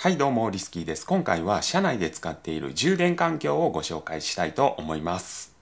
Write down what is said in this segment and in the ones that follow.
はいどうもリスキーです今回は社内で使っている充電環境をご紹介したいと思います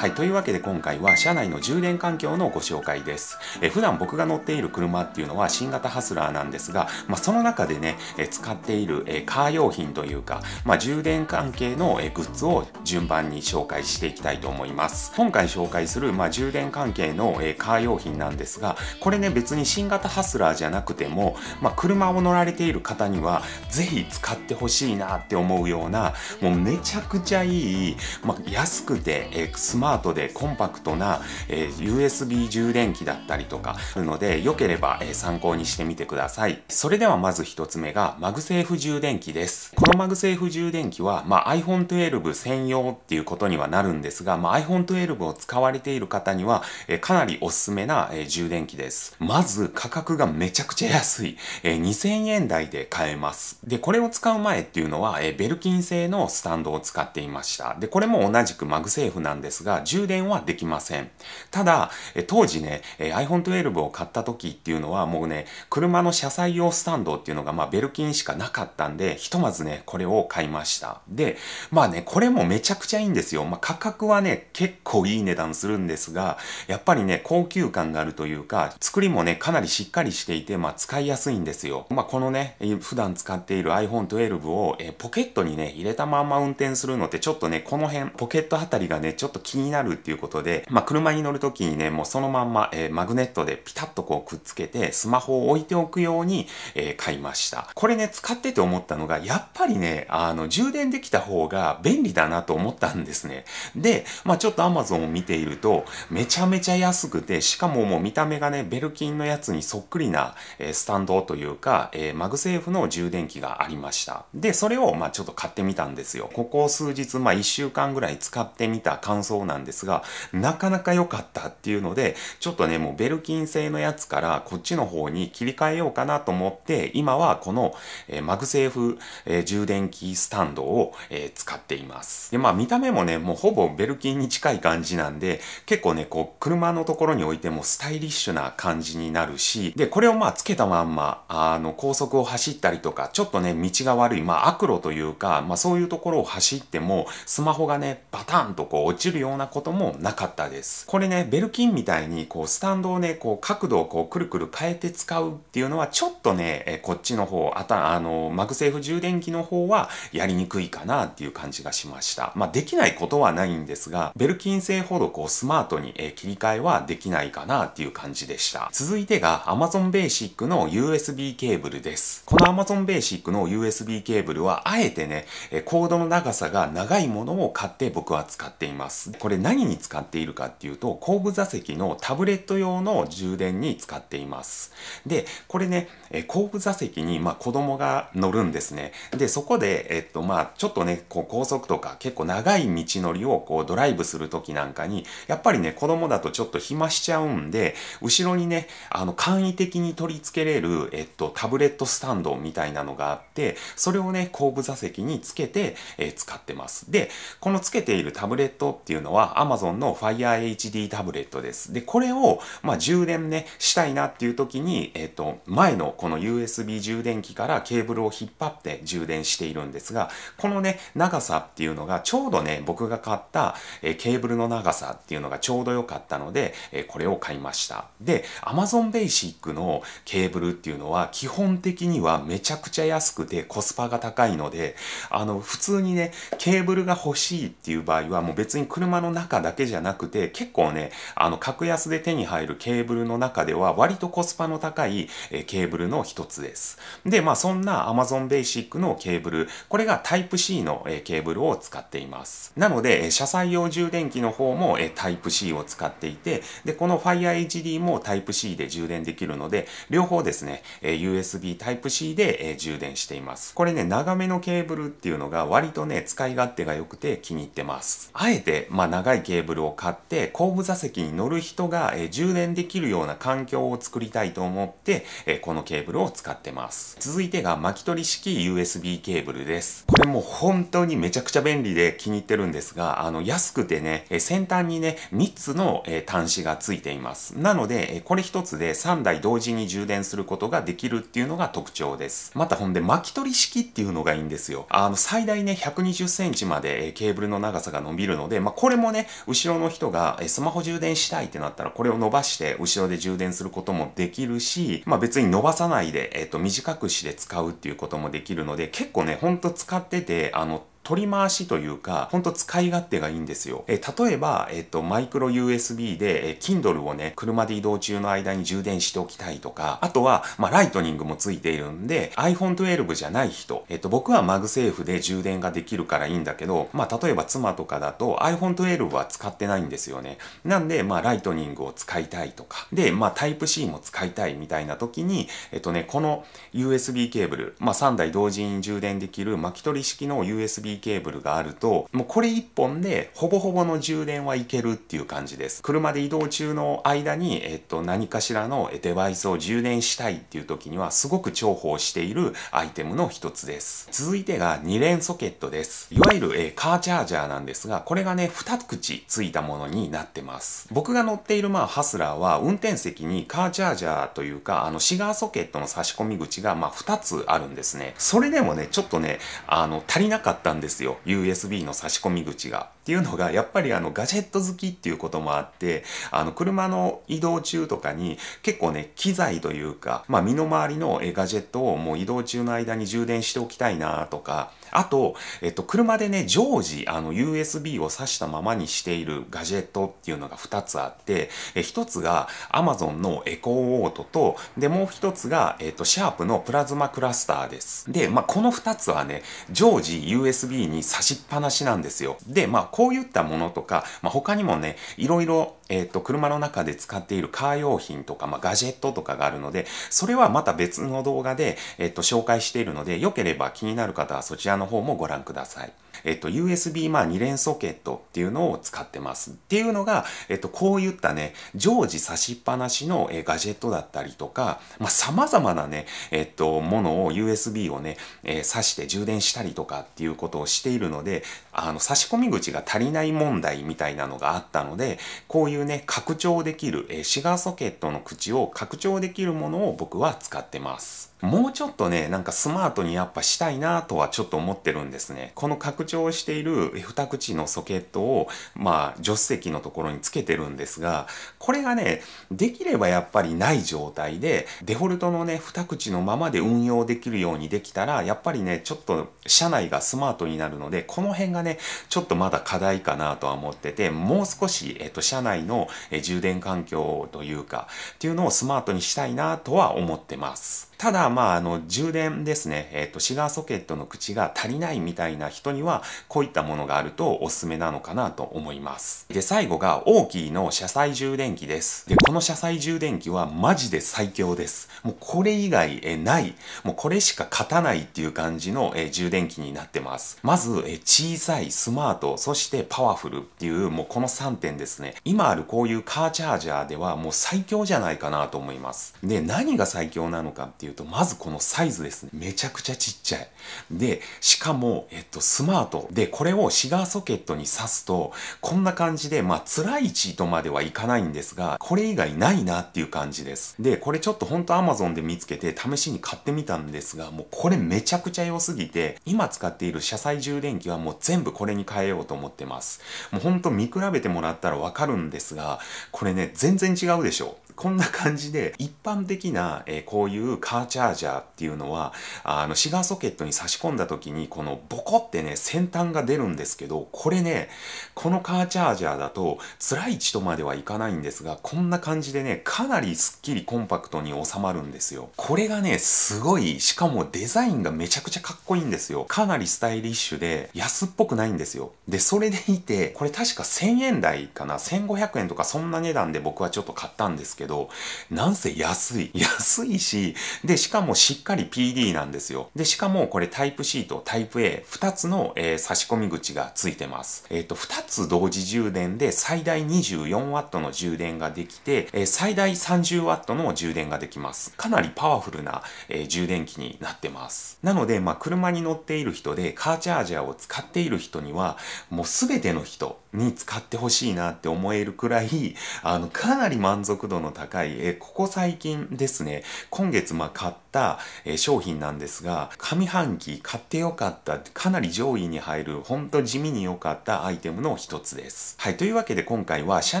はい、というわけで今回は車内の充電環境のご紹介です。え普段僕が乗っている車っていうのは新型ハスラーなんですが、まあ、その中でね、え使っているえカー用品というか、まあ、充電関係のえグッズを順番に紹介していきたいと思います。今回紹介する、まあ、充電関係のえカー用品なんですが、これね、別に新型ハスラーじゃなくても、まあ、車を乗られている方には、ぜひ使ってほしいなって思うような、もうめちゃくちゃいい、ま安くて、えスマートートでコンパクトな、えー、USB 充電器だったりとかあるので、良ければ、えー、参考にしてみてください。それではまず1つ目が、マグセーフ充電器です。このマグセーフ充電器は、まあ、iPhone 12専用っていうことにはなるんですが、まあ、iPhone 12を使われている方には、えー、かなりおすすめな、え充電器です。まず、価格がめちゃくちゃ安い。え2000円台で買えます。で、これを使う前っていうのは、えベルキン製のスタンドを使っていました。で、これも同じくマグセーフなんですが、充電はできません。ただ、当時ね、iPhone12 を買った時っていうのはもうね、車の車載用スタンドっていうのがまあベルキンしかなかったんで、ひとまずね、これを買いました。で、まあね、これもめちゃくちゃいいんですよ。まあ価格はね、結構いい値段するんですが、やっぱりね、高級感があるというか、作りもね、かなりしっかりしていて、まあ使いやすいんですよ。まあこのね、普段使っている iPhone12 をえポケットにね、入れたまま運転するのってちょっとね、この辺、ポケットあたりがね、ちょっと気になるっていうことで、まあ、車に乗る時にね、もうそのまんま、えー、マグネットでピタッとこうくっつけて、スマホを置いておくように、えー、買いました。これね、使ってて思ったのが、やっぱりね、あの、充電できた方が便利だなと思ったんですね。で、まあ、ちょっと Amazon を見ていると、めちゃめちゃ安くて、しかももう見た目がね、ベルキンのやつにそっくりな、えー、スタンドというか、えー、マグセーフの充電器がありました。で、それを、まあ、ちょっと買ってみたんですよ。ここ数日、まあ、1週間ぐらい使ってみた感想なんんですが、なかなか良かったっていうので、ちょっとね、もうベルキン製のやつからこっちの方に切り替えようかなと思って、今はこの、えー、マグセーフ、えー、充電器スタンドを、えー、使っています。で、まあ見た目もね、もうほぼベルキンに近い感じなんで、結構ね、こう、車のところに置いてもスタイリッシュな感じになるし、で、これをまあつけたまんま、あの、高速を走ったりとか、ちょっとね、道が悪い、まあ悪路というか、まあそういうところを走っても、スマホがね、バタンとこう落ちるようななこともなかったです。これね、ベルキンみたいに、こう、スタンドをね、こう、角度をこう、くるくる変えて使うっていうのは、ちょっとね、えこっちの方、あた、あの、マグセーフ充電器の方は、やりにくいかなっていう感じがしました。まあ、できないことはないんですが、ベルキン製ほどこう、スマートに、え切り替えはできないかなっていう感じでした。続いてが、Amazon Basic の USB ケーブルです。この Amazon Basic の USB ケーブルは、あえてね、えコードの長さが長いものを買って僕は使っています。これれ何に使っているかっていうと、後部座席のタブレット用の充電に使っています。で、これね、え後部座席に、まあ、子供が乗るんですね。で、そこで、えっと、まあ、ちょっとね、こう、高速とか結構長い道のりをこう、ドライブするときなんかに、やっぱりね、子供だとちょっと暇しちゃうんで、後ろにね、あの、簡易的に取り付けれる、えっと、タブレットスタンドみたいなのがあって、それをね、後部座席につけて、えー、使ってます。で、このつけているタブレットっていうのは、は Amazon の Fire HD タブレットです。で、これを、まあ、充電ね、したいなっていう時に、えっ、と、前のこの USB 充電器からケーブルを引っ張って充電しているんですが、このね、長さっていうのがちょうどね、僕が買った、えケーブルの長さっていうのがちょうど良かったので、えこれを買いました。で、Amazon Basic のケーブルっていうのは基本的にはめちゃくちゃ安くてコスパが高いので、あの、普通にね、ケーブルが欲しいっていう場合はもう別に車の中だけじゃなくて、結構ね、あの、格安で手に入るケーブルの中では、割とコスパの高い、えケーブルの一つです。で、まあ、そんな Amazon Basic のケーブル、これが Type-C の、えケーブルを使っています。なので、え車載用充電器の方も、え Type-C を使っていて、で、この Fire HD も Type-C で充電できるので、両方ですね、え USB Type-C で、え充電しています。これね、長めのケーブルっていうのが割とね、使い勝手が良くて気に入ってます。あえて、まあ、長いケーブルを買って後部座席に乗る人が、え充電できるような環境を作りたいと思って、えこのケーブルを使ってます続いてが巻き取り式 USB ケーブルですこれも本当にめちゃくちゃ便利で気に入ってるんですがあの安くてね、え先端にね3つの、え端子がついていますなので、えこれ1つで3台同時に充電することができるっていうのが特徴ですまたほんで巻き取り式っていうのがいいんですよあの最大ね1 2 0センチまで、えケーブルの長さが伸びるので、まあ、これもね、後ろの人がスマホ充電したいってなったら、これを伸ばして、後ろで充電することもできるし、まあ別に伸ばさないで、えっ、ー、と、短くして使うっていうこともできるので、結構ね、ほんと使ってて、あの、取り回しというか、ほんと使い勝手がいいんですよ。えー、例えば、えっ、ー、と、マイクロ USB で、えー、Kindle をね、車で移動中の間に充電しておきたいとか、あとは、まあ、ライトニングもついているんで、iPhone 12じゃない人、えっ、と、僕はマグセーフで充電ができるからいいんだけど、まあ、例えば妻とかだと iPhone 12は使ってないんですよね。なんで、まあ、ライトニングを使いたいとか、で、まあ、タイプ C も使いたいみたいな時に、えっ、とね、この USB ケーブル、まあ、3台同時に充電できる巻き取り式の USB u ケーブルがあると、もうこれ1本でほぼほぼの充電はいけるっていう感じです。車で移動中の間に、えっと、何かしらのデバイスを充電したいっていう時にはすごく重宝しているアイテムの一つです。続いてが2連ソケットです。いわゆる、えー、カーチャージャーなんですが、これがね、2口ついたものになってます。僕が乗っているまあハスラーは運転席にカーチャージャーというか、あのシガーソケットの差し込み口がまあ2つあるんですね。それでもね、ちょっとね、あの足りなかったんですよ USB の差し込み口が。っていうのがやっぱりあのガジェット好きっていうこともあってあの車の移動中とかに結構ね機材というか、まあ、身の回りのガジェットをもう移動中の間に充電しておきたいなとかあと、えっと、車でね、常時、あの、USB を挿したままにしているガジェットっていうのが2つあって、え1つが Amazon のエコーオートと、で、もう1つが、えっと、シャープのプラズマクラスターです。で、まあ、この2つはね、常時 USB に挿しっぱなしなんですよ。で、まあ、こういったものとか、まあ、他にもね、いろいろえっ、と、車の中で使っているカー用品とか、まあ、ガジェットとかがあるので、それはまた別の動画で、えっ、と、紹介しているので、良ければ気になる方はそちらの方もご覧ください。えっと、USB、まあ、2連ソケットっていうのを使ってます。っていうのが、えっと、こういったね、常時差しっぱなしの、えガジェットだったりとか、まあ、様々なね、えっと、ものを USB をね、えー、挿して充電したりとかっていうことをしているので、あの、差し込み口が足りない問題みたいなのがあったので、こういうね、拡張できる、えー、シガーソケットの口を拡張できるものを僕は使ってます。もうちょっとね、なんかスマートにやっぱしたいなとはちょっと思ってるんですね。この拡張している2口のソケットを、まあ、助手席のところにつけてるんですが、これがね、できればやっぱりない状態で、デフォルトのね、2口のままで運用できるようにできたら、やっぱりね、ちょっと車内がスマートになるので、この辺がね、ちょっとまだ課題かなとは思ってて、もう少し、えっと、車内の充電環境というか、っていうのをスマートにしたいなとは思ってます。ただ、まあ、あの、充電ですね、えっ、ー、と、シガーソケットの口が足りないみたいな人には、こういったものがあるとおすすめなのかなと思います。で、最後が、オーキーの車載充電器です。で、この車載充電器はマジで最強です。もうこれ以外、えない、もうこれしか勝たないっていう感じの、え充電器になってます。まず、え小さい、スマート、そしてパワフルっていう、もうこの3点ですね。今あるこういうカーチャージャーではもう最強じゃないかなと思います。で、何が最強なのかっていううと、まずこのサイズですね。めちゃくちゃちっちゃい。で、しかも、えっと、スマート。で、これをシガーソケットに挿すと、こんな感じで、まあ、辛いチートまではいかないんですが、これ以外ないなっていう感じです。で、これちょっとほんと Amazon で見つけて、試しに買ってみたんですが、もうこれめちゃくちゃ良すぎて、今使っている車載充電器はもう全部これに変えようと思ってます。もうほんと見比べてもらったらわかるんですが、これね、全然違うでしょ。こんな感じで、一般的な、えー、こういうカーチャージャーっていうのは、あの、シガーソケットに差し込んだ時に、このボコってね、先端が出るんですけど、これね、このカーチャージャーだと、辛い位置とまではいかないんですが、こんな感じでね、かなりスッキリコンパクトに収まるんですよ。これがね、すごい、しかもデザインがめちゃくちゃかっこいいんですよ。かなりスタイリッシュで、安っぽくないんですよ。で、それでいて、これ確か1000円台かな、1500円とかそんな値段で僕はちょっと買ったんですけど、けど、なんせ安い。安いし、で、しかもしっかり PD なんですよ。で、しかもこれタイプ C とタイプ A、2つの、えー、差し込み口がついてます。えっ、ー、と、2つ同時充電で最大 24W の充電ができて、えー、最大 30W の充電ができます。かなりパワフルな、え充電器になってます。なので、まあ、車に乗っている人でカーチャージャーを使っている人には、もう全ての人に使ってほしいなって思えるくらい、あの、かなり満足度の高い、えここ最近ですね、今月まあ買っった商品なんですが、上半期買ってよかった、かなり上位に入る、ほんと地味に良かったアイテムの一つです。はい、というわけで今回は車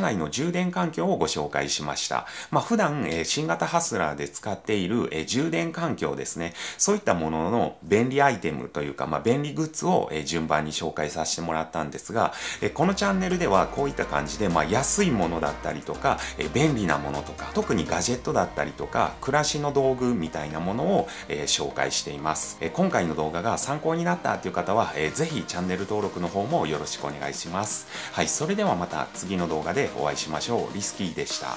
内の充電環境をご紹介しました。まあ、普段、え新型ハスラーで使っている、え充電環境ですね、そういったものの便利アイテムというか、まあ、便利グッズを、え順番に紹介させてもらったんですが、えこのチャンネルではこういった感じで、まあ、安いものだったりとか、え便利なものとか、特にガジェットだったりとか、暮らしの道具みたいなものを、え紹介しています、え今回の動画が参考になったという方は、えー、ぜひチャンネル登録の方もよろしくお願いしますはいそれではまた次の動画でお会いしましょうリスキーでした